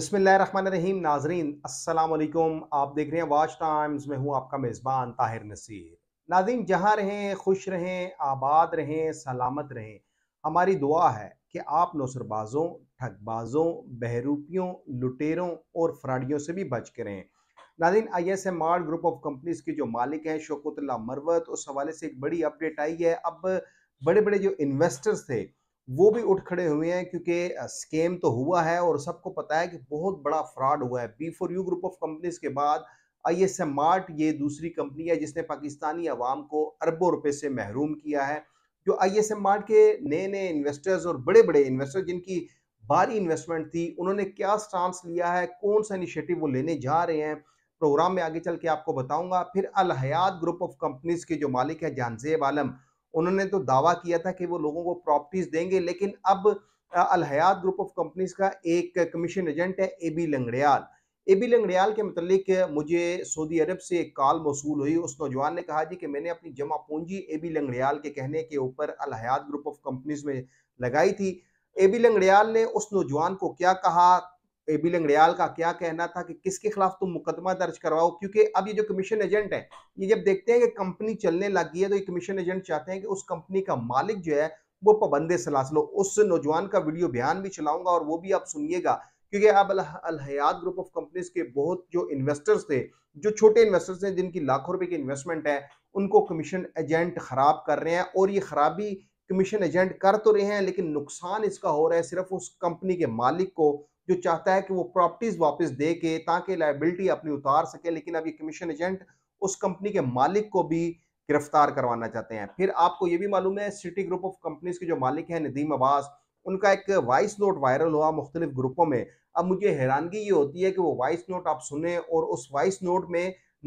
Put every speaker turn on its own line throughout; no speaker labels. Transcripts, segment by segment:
बिसमीम नाजरीन असलकुम आप देख रहे हैं वाच टाइम्स में हूँ आपका मेज़बान ताहिर नसीर नाजीन जहाँ रहें खुश रहें आबाद रहें सलामत रहें हमारी दुआ है कि आप नौसरबाज़ों ठगबाज़ों बहरूपियों लुटेरों और फ्राडियों से भी बच के रहें नाजीन I S M R group of companies के जो मालिक हैं शोकतुल्ला मरवत उस हवाले से एक बड़ी अपडेट आई है अब बड़े बड़े जो इन्वेस्टर्स थे वो भी उठ खड़े हुए हैं क्योंकि स्केम तो हुआ है और सबको पता है कि बहुत बड़ा फ्रॉड हुआ है B four U group of companies के बाद आई एस एम मार्ट ये दूसरी कंपनी है जिसने पाकिस्तानी आवाम को अरबों रुपए से महरूम किया है जो आई एस एम मार्ट के नए नए इन्वेस्टर्स और बड़े बड़े इन्वेस्टर जिनकी भारी इन्वेस्टमेंट थी उन्होंने क्या स्टांस लिया है कौन सा इनिशिएटिव वो लेने जा रहे हैं प्रोग्राम में आगे चल के आपको बताऊंगा फिर अलहयात ग्रुप ऑफ कंपनीज के जो मालिक है जानजेब आलम उन्होंने तो दावा किया था कि वो लोगों को प्रॉपर्टीज देंगे लेकिन अब अलहयात ग्रुप ऑफ कंपनीज का एक कमीशन एजेंट है A B Langrial A B Langrial के मतलब मुझे सऊदी अरब से एक कॉल मौसू हुई उस नौजवान ने कहा जी कि मैंने अपनी जमा पूंजी ए बी लंगड़ियाल के कहने के ऊपर अलहयात ग्रुप ऑफ कंपनीज में लगाई थी ए बी लंगड़ियाल ने उस नौजवान को क्या कहा एबी लंगड़ियाल का क्या कहना था कि किसके खिलाफ तुम मुकदमा दर्ज करवाओ क्योंकि अब ये जो कमीशन एजेंट है ये जब देखते हैं कि कंपनी चलने लगी है तो ये कमीशन एजेंट चाहते हैं कि उस कंपनी का मालिक जो है वो पाबंदे सलास लो उस नौजवान का वीडियो बयान भी चलाऊंगा और वो भी आप सुनिएगा क्योंकि अब अलहयात ग्रुप ऑफ कंपनीज के बहुत जो इन्वेस्टर्स थे जो छोटे इन्वेस्टर्स हैं जिनकी लाखों रुपए की इन्वेस्टमेंट है उनको कमीशन एजेंट खराब कर रहे हैं और ये खराबी कमीशन एजेंट कर तो रहे हैं लेकिन नुकसान इसका हो रहा है सिर्फ उस कंपनी के मालिक को जो चाहता है कि वो प्रॉपर्टीज वापस दे के ताकि लाइबिलिटी अपनी उतार सके लेकिन अब ये कमीशन एजेंट उस कंपनी के मालिक को भी गिरफ्तार करवाना चाहते हैं फिर आपको ये भी मालूम है सिटी ग्रुप ऑफ कंपनीज के जो मालिक हैं नदीम अब्बास उनका एक वॉइस नोट वायरल हुआ मुख्तलिफ ग्रुपों में अब मुझे हैरानगी ये होती है कि वो वॉइस नोट आप सुने और उस वॉइस नोट में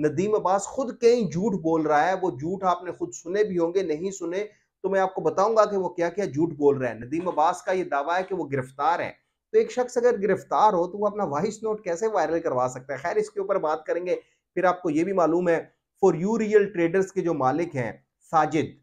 नदीम अब्बास खुद कहीं झूठ बोल रहा है वो झूठ आपने खुद सुने भी होंगे नहीं सुने तो मैं आपको बताऊंगा कि वो क्या क्या झूठ बोल रहे हैं नदीम अब्बास का ये दावा है कि वो गिरफ्तार है तो एक शख्स अगर गिरफ्तार हो तो वो अपना वॉइस नोट कैसे वायरल करवा सकता है खैर इसके ऊपर बात करेंगे फिर आपको ये भी मालूम है फॉर यू रियल ट्रेडर्स के जो मालिक हैं साजिद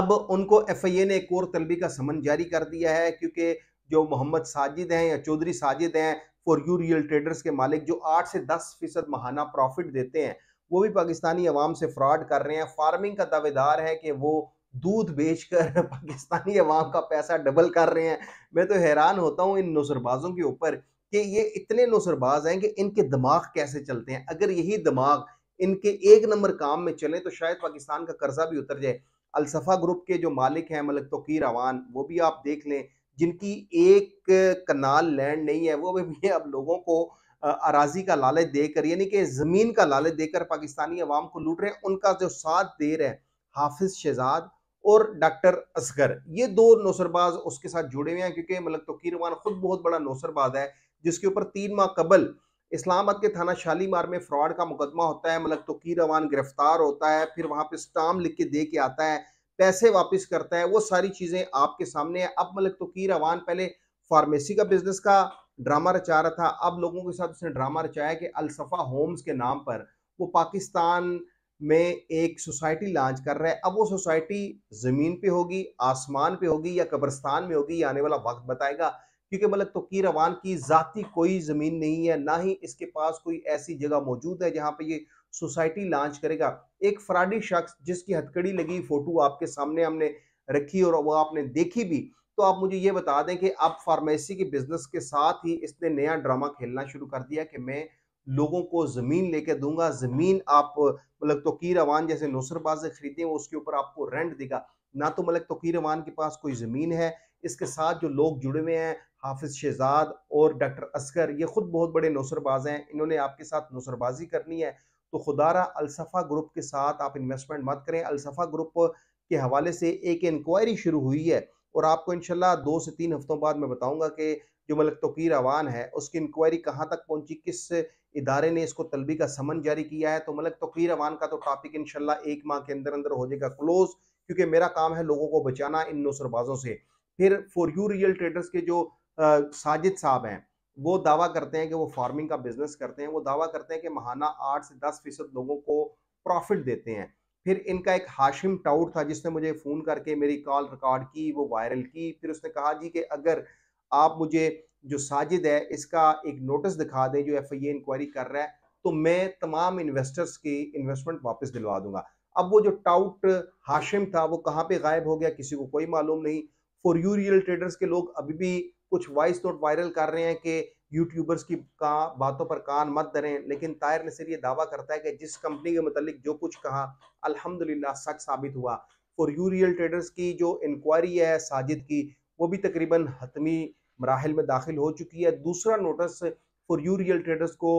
अब उनको एफ आई ए ने एक और तलबी का समन जारी कर दिया है क्योंकि जो मोहम्मद साजिद हैं या चौधरी साजिद हैं फॉर यू रियल ट्रेडर्स के मालिक जो आठ से दस फीसद महाना प्रॉफिट देते हैं वो भी पाकिस्तानी अवाम से फ्रॉड कर रहे हैं फार्मिंग का दावेदार है कि वो दूध बेचकर पाकिस्तानी अवाम का पैसा डबल कर रहे हैं मैं तो हैरान होता हूँ इन नुसरबाजों के ऊपर कि ये इतने नुसरबाज हैं कि इनके दिमाग कैसे चलते हैं अगर यही दिमाग इनके एक नंबर काम में चले तो शायद पाकिस्तान का कर्जा भी उतर जाए अलसफा ग्रुप के जो मालिक हैं मलिक तोकीर अवान वो भी आप देख लें जिनकी एक कनाल लैंड नहीं है वो भी अब लोगों को अराजी का लालच देकर यानी कि ज़मीन का लालच देकर पाकिस्तानी अवाम को लूट रहे हैं उनका जो साथ दे रहे हैं हाफिज शहजाद और डॉक्टर असगर ये दो नौसरबाज उसके साथ जुड़े हुए हैं क्योंकि मलक तोकीरवान खुद बहुत बड़ा नौसरबाज है जिसके ऊपर तीन माह कबल इस्लामाबाद के थाना शालीमार में फ्रॉड का मुकदमा होता है मलक तोकीरवान गिरफ्तार होता है फिर वहां पर स्टाम लिख के दे के आता है पैसे वापस करता है वो सारी चीज़ें आपके सामने है अब मलक तोकीर अवान पहले फार्मेसी का बिजनेस का ड्रामा रचा रहा था अब लोगों के साथ उसने ड्रामा रचाया कि अलसफा होम्स के नाम पर वो पाकिस्तान में एक सोसाइटी लॉन्च कर रहा है अब वो सोसाइटी ज़मीन पे होगी आसमान पे होगी या कब्रस्तान में होगी आने वाला वक्त बताएगा क्योंकि मलक मतलब तोकी रवान की जाति कोई ज़मीन नहीं है ना ही इसके पास कोई ऐसी जगह मौजूद है जहाँ पे ये सोसाइटी लॉन्च करेगा एक फ्राडी शख्स जिसकी हथकड़ी लगी फोटो आपके सामने हमने रखी और वो आपने देखी भी तो आप मुझे ये बता दें कि अब फार्मेसी के बिजनेस के साथ ही इसने नया ड्रामा खेलना शुरू कर दिया कि मैं लोगों को ज़मीन लेके दूंगा ज़मीन आप मलक मतलब तोकीर अवान जैसे नौसरबाज से खरीदें वो उसके ऊपर आपको रेंट देगा ना तो मलक मतलब तोकीर अवान के पास कोई ज़मीन है इसके साथ जो लोग जुड़े हुए हैं हाफिज़ शहजाद और डॉक्टर असगर ये ख़ुद बहुत बड़े नौसरबाज हैं इन्होंने आपके साथ नौसरबाजी करनी है तो खुदारा अलसफ़ा ग्रुप के साथ आप इन्वेस्टमेंट मत करें अलसफ़ा ग्रुप के हवाले से एक इंक्वायरी शुरू हुई है और आपको इनशाला दो से तीन हफ्तों बाद मैं बताऊंगा कि जो मलक तोकीर अवान है उसकी इंक्वायरी कहाँ तक पहुँची किस इदारे ने इसको तलबी का समन जारी किया है तो मलक तोकीर अवान का तो टॉपिक इनशाला एक माह के अंदर अंदर हो जाएगा क्लोज क्योंकि मेरा काम है लोगों को बचाना इन नौसरबाजों से फिर फॉर यू रियल ट्रेडर्स के जो आ, साजिद साहब हैं वो दावा करते हैं कि वो फार्मिंग का बिजनेस करते हैं वो दावा करते हैं कि महाना आठ से दस फीसद लोगों को प्रॉफिट देते हैं फिर इनका एक हाशिम टाउट था जिसने मुझे फ़ोन करके मेरी कॉल रिकॉर्ड की वो वायरल की फिर उसने कहा जी कि अगर आप मुझे जो साजिद है इसका एक नोटिस दिखा दें जो एफ आई ए इंक्वायरी कर रहा है तो मैं तमाम इन्वेस्टर्स की इन्वेस्टमेंट वापस दिलवा दूंगा अब वो जो टाउट हाशिम था वो कहाँ पे गायब हो गया किसी को कोई मालूम नहीं फॉर यू रियल ट्रेडर्स के लोग अभी भी कुछ वॉइस नोट वायरल कर रहे हैं कि यूट्यूबर्स की का बातों पर कान मत धरें लेकिन तायर नसर ये दावा करता है कि जिस कंपनी के मतलब जो कुछ कहा अल्हम्दुलिल्लाह सच साबित हुआ फॉर यू रियल ट्रेडर्स की जो इंक्वायरी है साजिद की वो भी तकरीबन हतमी मराहल में दाखिल हो चुकी है दूसरा notice for you real traders को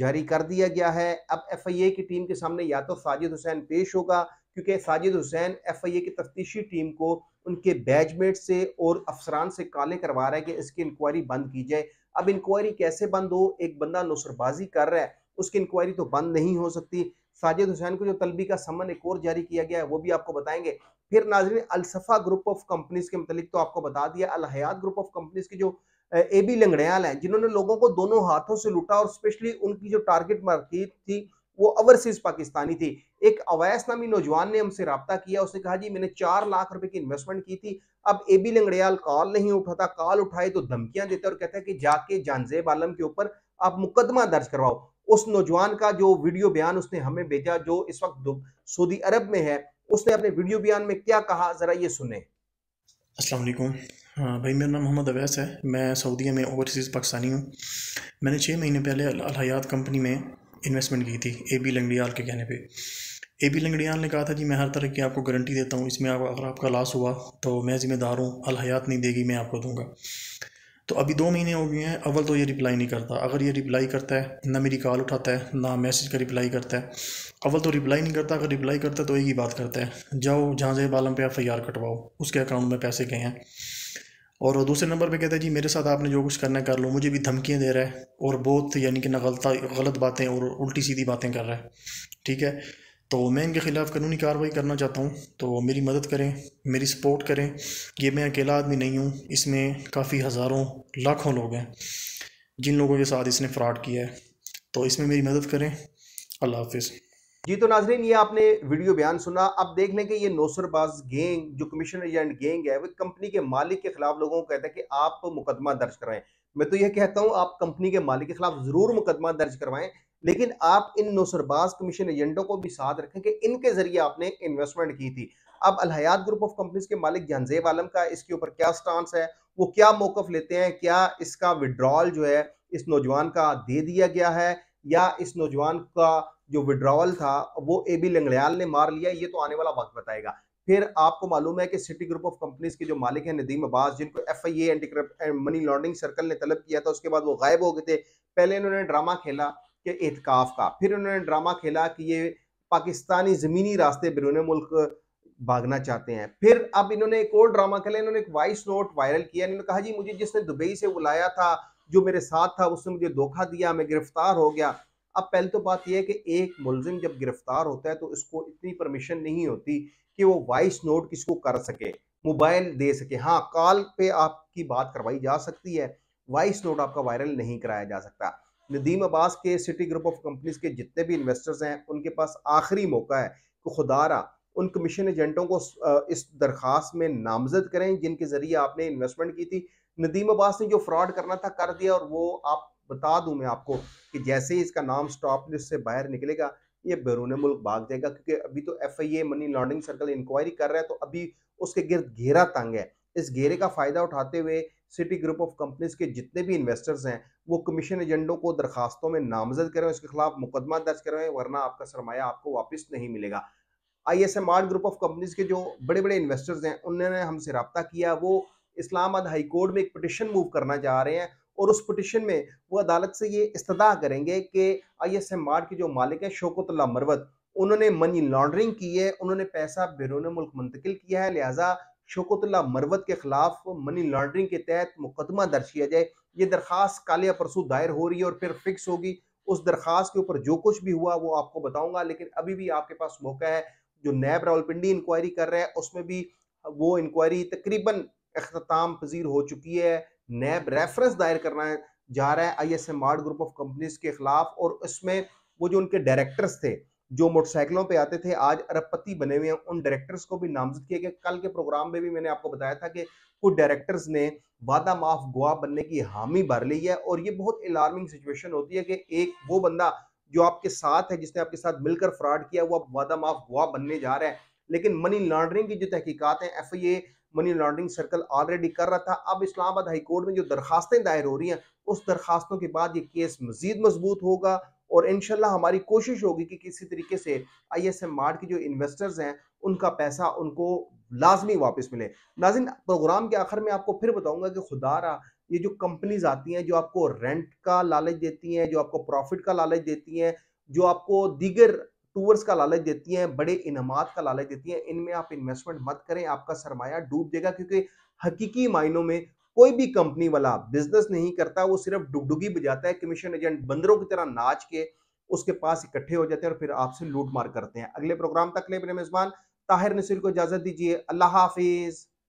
जारी कर दिया गया है अब एफ आई ए की टीम के सामने या तो साजिद हुसैन पेश होगा क्योंकि Sajid Hussain F I A की तफ्तीशी टीम को उनके बैचमेट से और अफसरान से काले करवा रहा है कि इसकी इंक्वायरी बंद की जाए अब इंक्वायरी कैसे बंद हो एक बंदा नुसरबाजी कर रहा है उसकी इंक्वायरी तो बंद नहीं हो सकती साजिद हुसैन को जो तलबी का समन एक और जारी किया गया है वो भी आपको बताएंगे फिर नाजरीन अलसफा ग्रुप ऑफ कंपनीज के मतलब तो आपको बता दिया अलहयात ग्रुप ऑफ कंपनीज की जो ए बी लंगड़ियाल हैं जिन्होंने लोगों को दोनों हाथों से लूटा और स्पेशली उनकी जो टारगेट मार्केट थी वो ओवरसीज पाकिस्तानी थी एक अवैस नामी नौजवान ने हमसे रबता किया उसने कहा जी मैंने चार लाख रुपए की इन्वेस्टमेंट की थी अब ए बी लंगड़ियाल कॉल नहीं उठाता कॉल उठाए तो धमकियां देता और कहता है कि जाके जानजेब आलम के ऊपर आप मुकदमा दर्ज करवाओ उस नौजवान का जो वीडियो बयान उसने हमें भेजा जो इस वक्त सऊदी अरब में है उसने अपने वीडियो बयान में क्या कहा जरा ये सुने असल हाँ भाई मेरा नाम मोहम्मद अवैस है मैं सऊदीया में ओवरसीज़ पाकिस्तानी हूँ मैंने छः महीने पहले अलहयात कंपनी में इन्वेस्टमेंट की थी ए बी लंगड़ियाल के कहने पे ए बी लंगड़ियाल ने कहा था जी मैं हर तरह की आपको गारंटी देता हूँ इसमें आप, अगर आपका लॉस हुआ तो मैं ज़िम्मेदार हूँ अलहयात नहीं देगी मैं आपको दूंगा तो अभी दो महीने हो गए हैं अव्वल तो ये रिप्लाई नहीं करता अगर ये रिप्लाई करता है ना मेरी कॉल उठाता है ना मैसेज का रिप्लाई करता है अव्वल तो रिप्लाई नहीं करता अगर रिप्लाई करता है तो एक ही बात करता है जाओ जहाँ से बालम पे एफ आई आर कटवाओ उसके अकाउंट में पैसे गए हैं और दूसरे नंबर पे कहता है जी मेरे साथ आपने जो कुछ करना है कर लो मुझे भी धमकियाँ दे रहा है और बहुत यानी कि ना गलता गलत बातें और उल्टी सीधी बातें कर रहा है ठीक है तो मैं इनके ख़िलाफ़ कानूनी कार्रवाई करना चाहता हूँ तो मेरी मदद करें मेरी सपोर्ट करें ये मैं अकेला आदमी नहीं हूँ इसमें काफ़ी हज़ारों लाखों लोग हैं जिन लोगों के साथ इसने फ्रॉड किया है तो इसमें मेरी मदद करें अल्लाह हाफिज़ जी तो नाजरीन ये आपने वीडियो बयान सुना अब देख लें कि ये नौसरबाज गेंग जो कमिश्नर एजेंट गेंग है वो कंपनी के मालिक के खिलाफ लोगों को कहता है कि आप मुकदमा दर्ज कराएं मैं तो ये कहता हूँ आप कंपनी के मालिक के खिलाफ ज़रूर मुकदमा दर्ज करवाएं लेकिन आप इन नौसरबाज कमीशन एजेंटों को भी साथ रखें कि इनके जरिए आपने इन्वेस्टमेंट की थी अब अलहयात ग्रुप ऑफ कंपनीज के मालिक जहानजेब आलम का इसके ऊपर क्या स्टांस है वो क्या मौकफ लेते हैं क्या इसका विड्रॉल जो है इस नौजवान का दे दिया गया है या इस नौजवान का जो विड्रॉवल था वो ए बी लंगड़ियाल ने मार लिया ये तो आने वाला वक्त बताएगा फिर आपको मालूम है कि सिटी ग्रुप ऑफ कंपनीज के जो मालिक हैं नदीम अब्बास जिनको F I A anti corrupt money laundering circle ने तलब किया था उसके बाद वो गायब हो गए थे पहले इन्होंने ड्रामा खेला के एहतिकाफ का फिर उन्होंने ड्रामा खेला कि ये पाकिस्तानी ज़मीनी रास्ते बिरून मुल्क भागना चाहते हैं फिर अब इन्होंने एक और ड्रामा खेला इन्होंने एक वॉइस नोट वायरल किया इन्होंने कहा जी मुझे जिसने दुबई से बुलाया था जो मेरे साथ था उसने मुझे धोखा दिया मैं गिरफ्तार हो गया अब पहले तो बात यह है कि एक मुलजिम जब गिरफ्तार होता है तो उसको इतनी परमिशन नहीं होती कि वो वॉइस नोट किसको कर सके मोबाइल दे सके हाँ कॉल पे आपकी बात करवाई जा सकती है वॉइस नोट आपका वायरल नहीं कराया जा सकता नदीम अब्बास के सिटी ग्रुप ऑफ कंपनीज के जितने भी इन्वेस्टर्स हैं उनके पास आखिरी मौका है कि खुदारा उन कमीशन एजेंटों को इस दरख्वास्त में नामजद करें जिनके ज़रिए आपने इन्वेस्टमेंट की थी नदीम अब्बास ने जो फ्रॉड करना था कर दिया और वो आप बता दूं मैं आपको कि जैसे ही इसका नाम स्टॉप लिस्ट से बाहर निकलेगा ये बैरून मुल्क भाग जाएगा क्योंकि अभी तो F I A money laundering circle inquiry कर रहा है तो अभी उसके गिर्द घेरा तंग है इस घेरे का फ़ायदा उठाते हुए सिटी ग्रुप ऑफ कंपनीज के जितने भी इन्वेस्टर्स हैं वो कमीशन एजेंडों को दरखास्तों में नामजद करें उसके खिलाफ मुकदमा दर्ज करें वरना आपका सरमाया आपको वापस नहीं मिलेगा I S M R group of companies के जो बड़े बड़े इन्वेस्टर्स हैं उन्होंने हमसे रबता किया वो इस्लामाबाद हाई कोर्ट में एक पटिशन मूव करना चाह रहे हैं और उस पटिशन में वो अदालत से ये इस्तः करेंगे कि आई एस एम आर के जो मालिक हैं शोकतुल्ला मरवत उन्होंने मनी लॉन्ड्रिंग की है उन्होंने पैसा बैरून मुल्क मुंतकिल किया है लिहाजा शोकतुल्ला मरवत के खिलाफ मनी लॉन्ड्रिंग के तहत मुकदमा दर्ज किया जाए ये दरख्वास्त कालिया परसों दायर हो रही है और फिर फिक्स होगी उस दरख्वास्त के ऊपर जो कुछ भी हुआ वो आपको बताऊंगा लेकिन अभी भी आपके पास मौका है जो नैब रावलपिंडी इंक्वायरी कर रहा है उसमें भी वो इंक्वायरी तकरीबन अख्ताम पजीर हो चुकी है नैब रेफरेंस दायर करना जा रहा है I S M R group of companies के खिलाफ और उसमें वो जो उनके डायरेक्टर्स थे जो मोटरसाइकिलों पे आते थे आज अरबपति बने हुए हैं उन डायरेक्टर्स को भी नामजद किया गया कल के प्रोग्राम में भी मैंने आपको बताया था कि कुछ डायरेक्टर्स ने वादा माफ गुआ बनने की हामी भर ली है और ये बहुत अलार्मिंग सिचुएशन होती है कि एक वो बंदा जो आपके साथ है जिसने आपके साथ मिलकर फ्रॉड किया वो अब वादा माफ गुआ बनने जा रहा है लेकिन मनी लॉन्ड्रिंग की जो तहकीकत है F I A money laundering circle already कर रहा था अब इस्लामाबाद हाईकोर्ट में जो दरखास्तें दायर हो रही हैं उस दरखास्तों के बाद ये केस मजीद मजबूत होगा और इन हमारी कोशिश होगी कि किसी तरीके से आई एस एम मार्ट के जो इन्वेस्टर्स हैं उनका पैसा उनको लाजमी वापस मिले नाजिन प्रोग्राम के आखिर में आपको फिर बताऊंगा कि रहा ये जो कंपनीज आती हैं जो आपको रेंट का लालच देती हैं जो आपको प्रॉफिट का लालच देती हैं जो आपको दीगर टूर्स का लालच देती हैं बड़े इनाम का लालच देती हैं इनमें आप इन्वेस्टमेंट मत करें आपका सरमाया डूब जाएगा क्योंकि हकीकी मायनों में कोई भी कंपनी वाला बिजनेस नहीं करता वो सिर्फ डुगडुगी बजाता है कमीशन एजेंट बंदरों की तरह नाच के उसके पास इकट्ठे हो जाते हैं और फिर आपसे लूट मार करते हैं अगले प्रोग्राम तक ले मेरे मेजबान ताहिर नसीर को इजाजत दीजिए अल्लाह हाफिज़